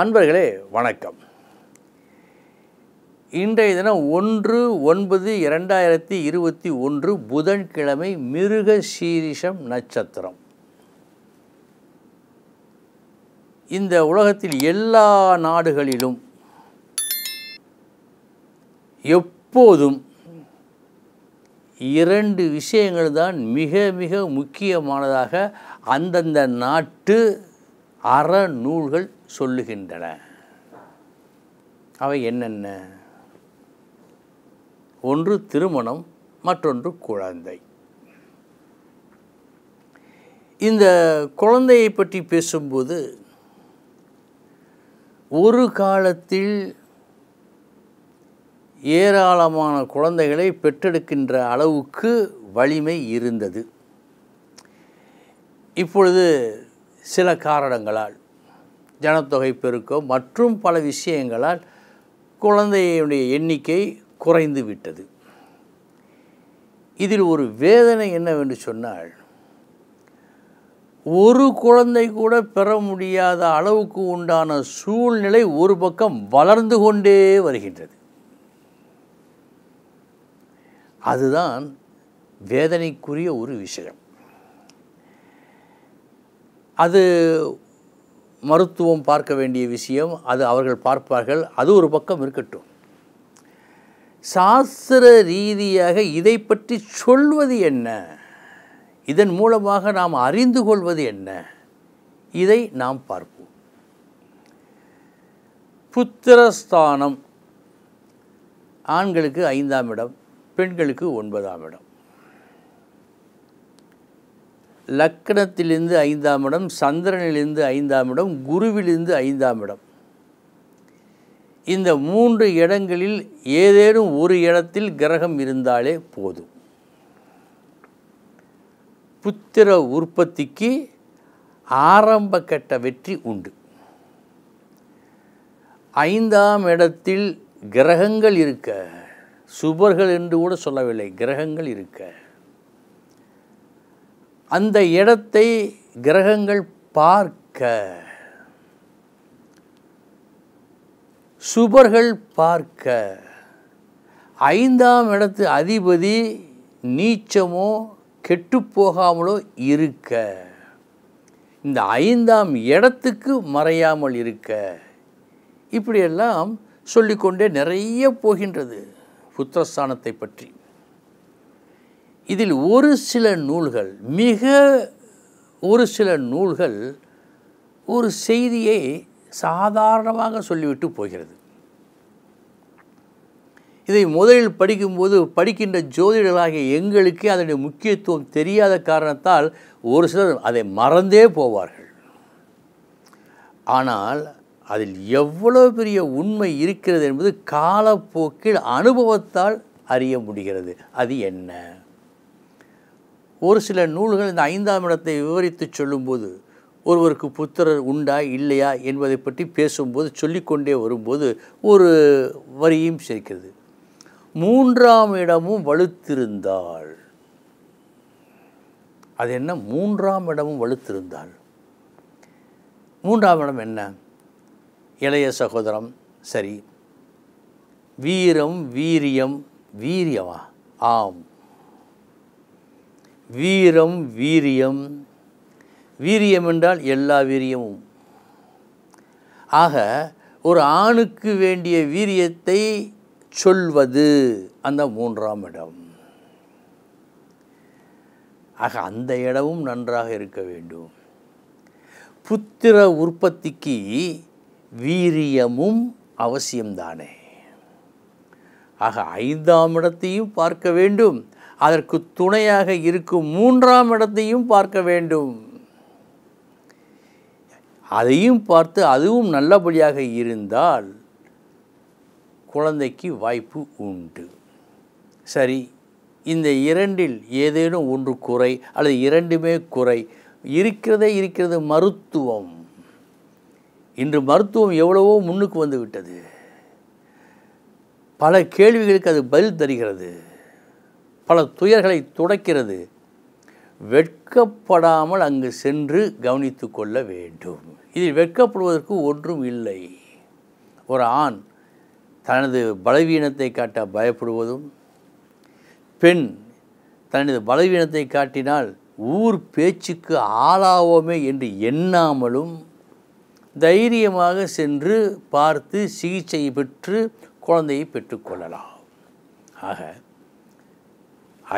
அன்பர்களே வணக்கம் இன்றைய தினம் ஒன்று ஒன்பது இரண்டாயிரத்தி இருபத்தி ஒன்று புதன்கிழமை மிருக சீரிஷம் நட்சத்திரம் இந்த உலகத்தில் எல்லா நாடுகளிலும் எப்போதும் இரண்டு விஷயங்கள் தான் மிக மிக முக்கியமானதாக அந்தந்த நாட்டு அறநூல்கள் சொல்லுகின்றன அவை என்னென்ன ஒன்று திருமணம் மற்றொன்று குழந்தை இந்த குழந்தையை பற்றி பேசும்போது ஒரு காலத்தில் ஏராளமான குழந்தைகளை பெற்றெடுக்கின்ற அளவுக்கு வலிமை இருந்தது இப்பொழுது சில காரணங்களால் ஜனத்தொகை பெருக்கம் மற்றும் பல விஷயங்களால் குழந்தையுடைய எண்ணிக்கை குறைந்து விட்டது இதில் ஒரு வேதனை என்னவென்று சொன்னால் ஒரு குழந்தை கூட பெற முடியாத அளவுக்கு உண்டான சூழ்நிலை ஒரு பக்கம் வளர்ந்து கொண்டே வருகின்றது அதுதான் வேதனைக்குரிய ஒரு விஷயம் அது மருத்துவம் பார்க்க வேண்டிய விஷயம் அது அவர்கள் பார்ப்பார்கள் அது ஒரு பக்கம் இருக்கட்டும் சாஸ்திர ரீதியாக இதை பற்றி சொல்வது என்ன இதன் மூலமாக நாம் அறிந்து கொள்வது என்ன இதை நாம் பார்ப்போம் புத்திரஸ்தானம் ஆண்களுக்கு ஐந்தாம் இடம் பெண்களுக்கு ஒன்பதாம் இடம் லக்கணத்திலிருந்து ஐந்தாம் இடம் சந்திரனிலிருந்து ஐந்தாம் இடம் குருவிலிருந்து ஐந்தாம் இடம் இந்த மூன்று இடங்களில் ஏதேனும் ஒரு இடத்தில் கிரகம் இருந்தாலே போதும் புத்திர உற்பத்திக்கு ஆரம்ப கட்ட வெற்றி உண்டு ஐந்தாம் இடத்தில் கிரகங்கள் இருக்க சுபர்கள் என்று கூட சொல்லவில்லை கிரகங்கள் இருக்க அந்த இடத்தை கிரகங்கள் பார்க்க சுபர்கள் பார்க்க ஐந்தாம் இடத்து அதிபதி நீச்சமோ கெட்டுப்போகாமலோ போகாமலோ இருக்க இந்த ஐந்தாம் இடத்துக்கு மறையாமல் இருக்க இப்படியெல்லாம் சொல்லிக்கொண்டே நிறைய போகின்றது புத்திரஸ்தானத்தை பற்றி இதில் ஒரு சில நூல்கள் மிக ஒரு சில நூல்கள் ஒரு செய்தியை சாதாரணமாக சொல்லிவிட்டு போகிறது இதை முதலில் படிக்கும்போது படிக்கின்ற ஜோதிடர்களாகிய எங்களுக்கு அதனுடைய முக்கியத்துவம் தெரியாத காரணத்தால் ஒரு சிலர் அதை மறந்தே போவார்கள் ஆனால் அதில் எவ்வளோ பெரிய உண்மை இருக்கிறது என்பது காலப்போக்கில் அனுபவத்தால் அறிய முடிகிறது அது என்ன ஒரு சில நூல்கள் இந்த ஐந்தாம் இடத்தை விவரித்து சொல்லும்போது ஒருவருக்கு புத்திரர் உண்டா இல்லையா என்பதை பற்றி பேசும்போது சொல்லிக்கொண்டே வரும்போது ஒரு வரியும் சேர்க்கிறது மூன்றாம் இடமும் வலுத்திருந்தாள் அது என்ன மூன்றாம் இடமும் வலுத்திருந்தாள் மூன்றாம் இடம் என்ன இளைய சகோதரம் சரி வீரம் வீரியம் வீரியமா ஆம் வீரம் வீரியம் வீரியம் என்றால் எல்லா வீரியமும் ஆக ஒரு ஆணுக்கு வேண்டிய வீரியத்தை சொல்வது அந்த மூன்றாம் இடம் ஆக அந்த இடமும் நன்றாக இருக்க வேண்டும் புத்திர உற்பத்திக்கு வீரியமும் அவசியம்தானே ஆக ஐந்தாம் இடத்தையும் பார்க்க வேண்டும் அதற்கு துணையாக இருக்கும் மூன்றாம் இடத்தையும் பார்க்க வேண்டும் அதையும் பார்த்து அதுவும் நல்லபடியாக இருந்தால் குழந்தைக்கு வாய்ப்பு உண்டு சரி இந்த இரண்டில் ஏதேனும் ஒன்று குறை அல்லது இரண்டுமே குறை இருக்கிறதே இருக்கிறது மருத்துவம் இன்று மருத்துவம் எவ்வளவோ முன்னுக்கு வந்து விட்டது பல கேள்விகளுக்கு அது பதில் தருகிறது பல துயர்களை துடைக்கிறது வெட்கப்படாமல் அங்கு சென்று கவனித்து கொள்ள வேண்டும் இதில் வெட்கப்படுவதற்கு ஒன்றும் இல்லை ஒரு ஆண் தனது பலவீனத்தை காட்ட பயப்படுவதும் பெண் தனது பலவீனத்தை காட்டினால் ஊர் பேச்சுக்கு ஆளாவோமே என்று எண்ணாமலும் தைரியமாக சென்று பார்த்து சிகிச்சை பெற்று குழந்தையை பெற்றுக்கொள்ளலாம் ஆக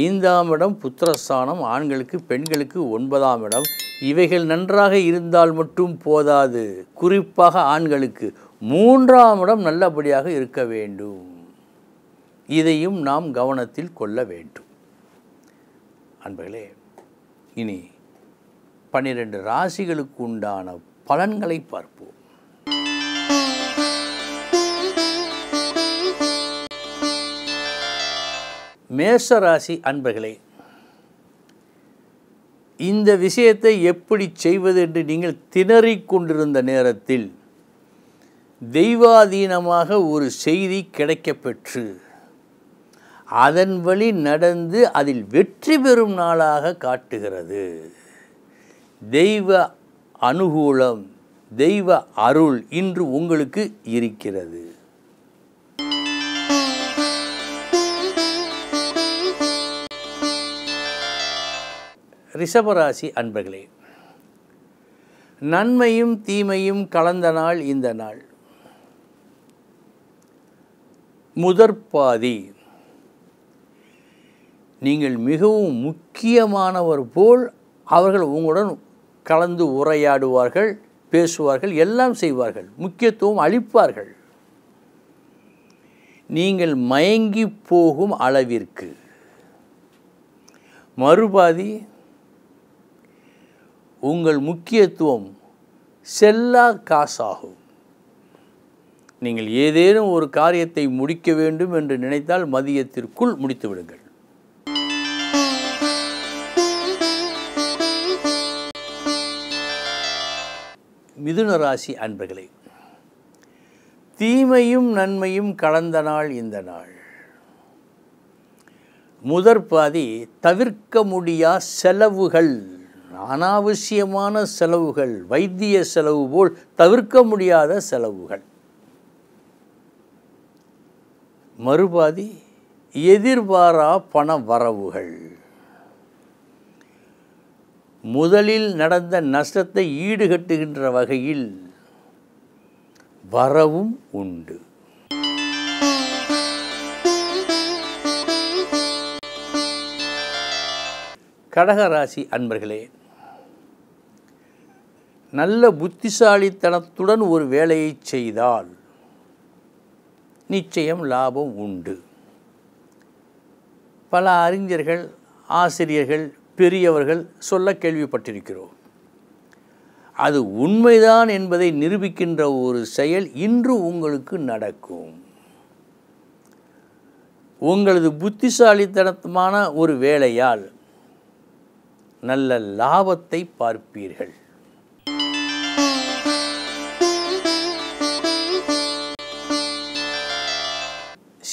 ஐந்தாம் இடம் புத்திரஸ்தானம் ஆண்களுக்கு பெண்களுக்கு ஒன்பதாம் இடம் இவைகள் நன்றாக இருந்தால் மட்டும் போதாது குறிப்பாக ஆண்களுக்கு மூன்றாம் இடம் நல்லபடியாக இருக்க வேண்டும் இதையும் நாம் கவனத்தில் கொள்ள வேண்டும் அன்பர்களே இனி பன்னிரண்டு ராசிகளுக்கு உண்டான பலன்களை பார்ப்போம் மேசராசி அன்பர்களே இந்த விஷயத்தை எப்படி செய்வது என்று நீங்கள் திணறிக் கொண்டிருந்த நேரத்தில் தெய்வாதீனமாக ஒரு செய்தி கிடைக்கப்பெற்று அதன் வழி நடந்து அதில் வெற்றி பெறும் நாளாக காட்டுகிறது தெய்வ அனுகூலம் தெய்வ அருள் இன்று உங்களுக்கு இருக்கிறது ரிஷபராசி அன்பர்களே நன்மையும் தீமையும் கலந்த நாள் இந்த நாள் முதற்பாதி நீங்கள் மிகவும் முக்கியமானவர் போல் அவர்கள் உங்களுடன் கலந்து உரையாடுவார்கள் பேசுவார்கள் எல்லாம் செய்வார்கள் முக்கியத்துவம் அளிப்பார்கள் நீங்கள் மயங்கி போகும் அளவிற்கு மறுபாதி உங்கள் முக்கியத்துவம் செல்லா காசாகும் நீங்கள் ஏதேனும் ஒரு காரியத்தை முடிக்க வேண்டும் என்று நினைத்தால் மதியத்திற்குள் முடித்து விடுங்கள் மிதுன ராசி அன்பர்களே தீமையும் நன்மையும் கலந்த நாள் இந்த நாள் முதற் பாதி தவிர்க்க முடியா செலவுகள் அனாவசியமான செலவுகள் வைத்திய செலவு போல் தவிர்க்க முடியாத செலவுகள் மறுபாதி எதிர்பாரா பண வரவுகள் முதலில் நடந்த நஷ்டத்தை ஈடுகட்டுகின்ற வகையில் வரவும் உண்டு கடகராசி அன்பர்களே நல்ல புத்திசாலித்தனத்துடன் ஒரு வேலையை செய்தால் நிச்சயம் லாபம் உண்டு பல அறிஞர்கள் ஆசிரியர்கள் பெரியவர்கள் சொல்ல கேள்விப்பட்டிருக்கிறோம் அது உண்மைதான் என்பதை நிரூபிக்கின்ற ஒரு செயல் இன்று உங்களுக்கு நடக்கும் உங்களது புத்திசாலித்தனமான ஒரு வேலையால் நல்ல லாபத்தை பார்ப்பீர்கள்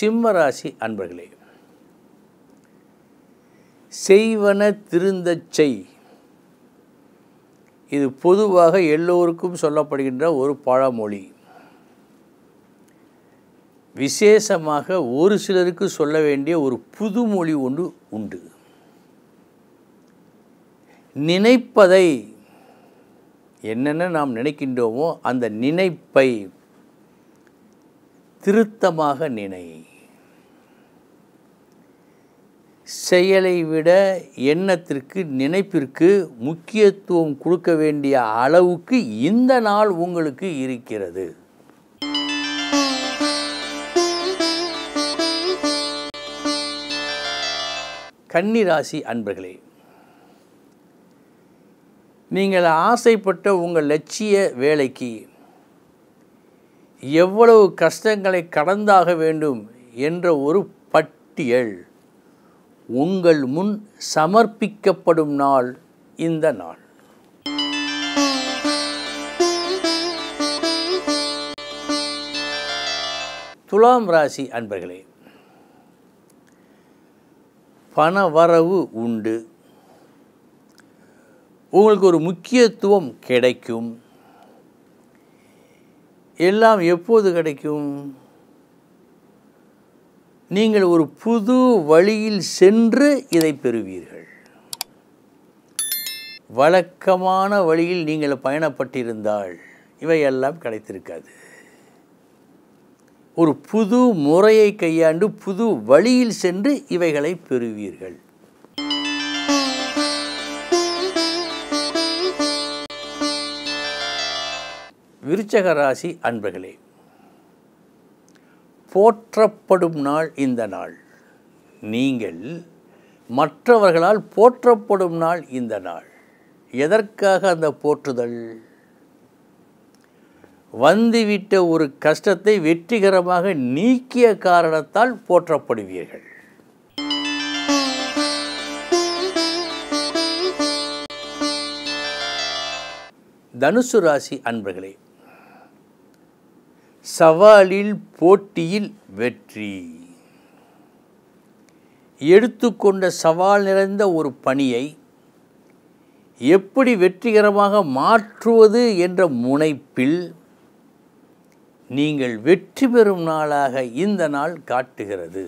சிம்மராசி அன்பர்களே செய்வன திருந்தச் செய் இது பொதுவாக எல்லோருக்கும் சொல்லப்படுகின்ற ஒரு பழமொழி விசேஷமாக ஒரு சிலருக்கு சொல்ல வேண்டிய ஒரு புதுமொழி ஒன்று உண்டு நினைப்பதை என்னென்ன நாம் நினைக்கின்றோமோ அந்த நினைப்பை திருத்தமாக நினை செயலை விட எண்ணத்திற்கு நினைப்பிற்கு முக்கியத்துவம் கொடுக்க வேண்டிய அளவுக்கு இந்த நாள் உங்களுக்கு இருக்கிறது கன்னிராசி அன்பர்களே நீங்கள் ஆசைப்பட்ட உங்கள் லட்சிய வேலைக்கு எவ்வளவு கஷ்டங்களை கடந்தாக வேண்டும் என்ற ஒரு பட்டியல் உங்கள் முன் சமர்ப்பிக்கப்படும் நாள் இந்த நாள் துலாம் ராசி அன்பர்களே பண வரவு உண்டு உங்களுக்கு ஒரு முக்கியத்துவம் கிடைக்கும் எல்லாம் எப்போது கிடைக்கும் நீங்கள் ஒரு புது வழியில் சென்று இதை பெறுவீர்கள் வழக்கமான வழியில் நீங்கள் பயணப்பட்டிருந்தால் இவையெல்லாம் கிடைத்திருக்காது ஒரு புது முறையை கையாண்டு புது வழியில் சென்று இவைகளை பெறுவீர்கள் விருச்சக ராசி அன்பர்களே போற்றப்படும் நாள் இந்த நாள் நீங்கள் மற்றவர்களால் போற்றப்படும் நாள் இந்த நாள் எதற்காக அந்த போற்றுதல் வந்துவிட்ட ஒரு கஷ்டத்தை வெற்றிகரமாக நீக்கிய காரணத்தால் போற்றப்படுவீர்கள் தனுசு ராசி அன்பர்களே சவாலில் போட்டியில் வெற்றி எடுத்துக்கொண்ட சவால் நிறைந்த ஒரு பணியை எப்படி வெற்றிகரமாக மாற்றுவது என்ற முனைப்பில் நீங்கள் வெற்றி பெறும் நாளாக இந்த நாள் காட்டுகிறது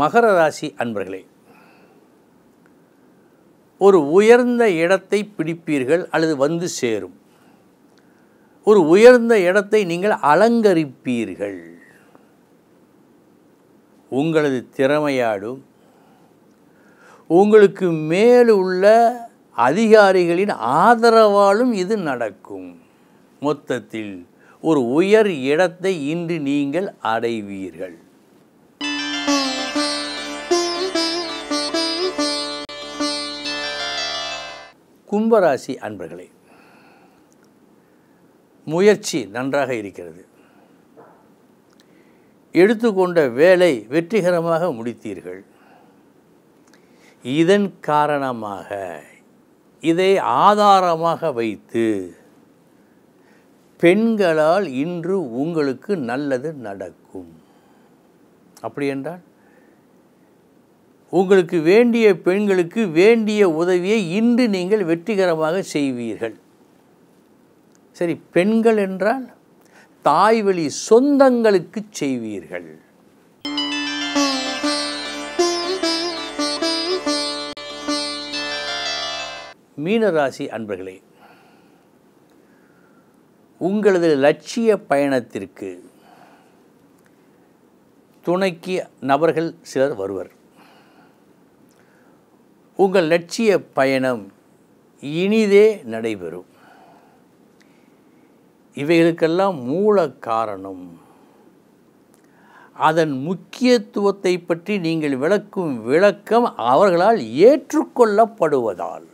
மகர ராசி அன்பர்களே ஒரு உயர்ந்த இடத்தை பிடிப்பீர்கள் அல்லது வந்து சேரும் ஒரு உயர்ந்த இடத்தை நீங்கள் அலங்கரிப்பீர்கள் உங்களது திறமையாடும் உங்களுக்கு மேல் உள்ள அதிகாரிகளின் ஆதரவாலும் இது நடக்கும் மொத்தத்தில் ஒரு உயர் இடத்தை இன்று நீங்கள் அடைவீர்கள் கும்பராசி அன்பர்களே முயற்சி நன்றாக இருக்கிறது எடுத்துக்கொண்ட வேலை வெற்றிகரமாக முடித்தீர்கள் இதன் காரணமாக இதை ஆதாரமாக வைத்து பெண்களால் இன்று உங்களுக்கு நல்லது நடக்கும் அப்படி என்றால் உங்களுக்கு வேண்டிய பெண்களுக்கு வேண்டிய உதவியை இன்று நீங்கள் வெற்றிகரமாக செய்வீர்கள் சரி பெண்கள் என்றால் தாய்வழி சொந்தங்களுக்கு செய்வீர்கள் மீனராசி அன்பர்களே உங்களது லட்சிய பயணத்திற்கு துணைக்கு நபர்கள் சிலர் வருவர் உங்கள் லட்சிய பயணம் இனிதே நடைபெறும் இவைகளுக்கெல்லாம் மூல காரணம் அதன் முக்கியத்துவத்தை பற்றி நீங்கள் விளக்கும் விளக்கம் அவர்களால் ஏற்றுக்கொள்ளப்படுவதால்